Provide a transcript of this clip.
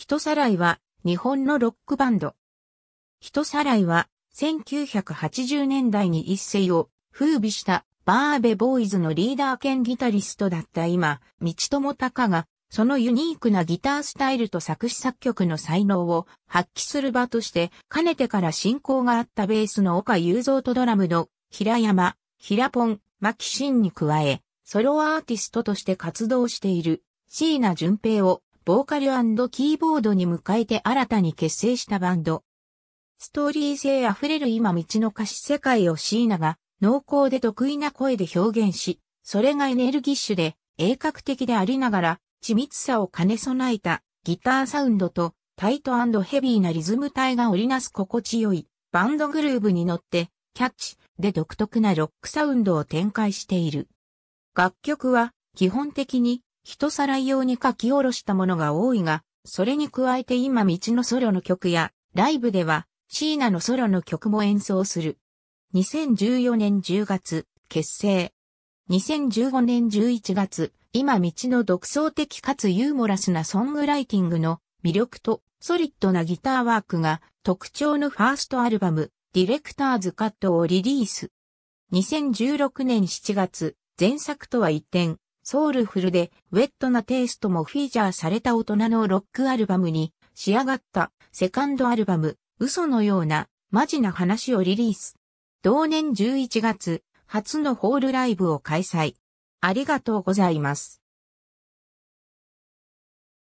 人さらいは日本のロックバンド。人さらいは1980年代に一世を風靡したバーベボーイズのリーダー兼ギタリストだった今、道友隆がそのユニークなギタースタイルと作詞作曲の才能を発揮する場として、かねてから親交があったベースの岡雄三とドラムの平山、平ポン、牧真に加え、ソロアーティストとして活動している椎名淳平をボーカルキーボードに迎えて新たに結成したバンド。ストーリー性あふれる今道の歌詞世界をシーナが濃厚で得意な声で表現し、それがエネルギッシュで鋭角的でありながら緻密さを兼ね備えたギターサウンドとタイトヘビーなリズム体が織りなす心地よいバンドグルーブに乗ってキャッチで独特なロックサウンドを展開している。楽曲は基本的に人さらい用に書き下ろしたものが多いが、それに加えて今道のソロの曲や、ライブでは、シーナのソロの曲も演奏する。2014年10月、結成。2015年11月、今道の独創的かつユーモラスなソングライティングの魅力とソリッドなギターワークが特徴のファーストアルバム、ディレクターズカットをリリース。2016年7月、前作とは一転、ソウルフルでウェットなテイストもフィーチャーされた大人のロックアルバムに仕上がったセカンドアルバム嘘のようなマジな話をリリース。同年11月初のホールライブを開催。ありがとうございます。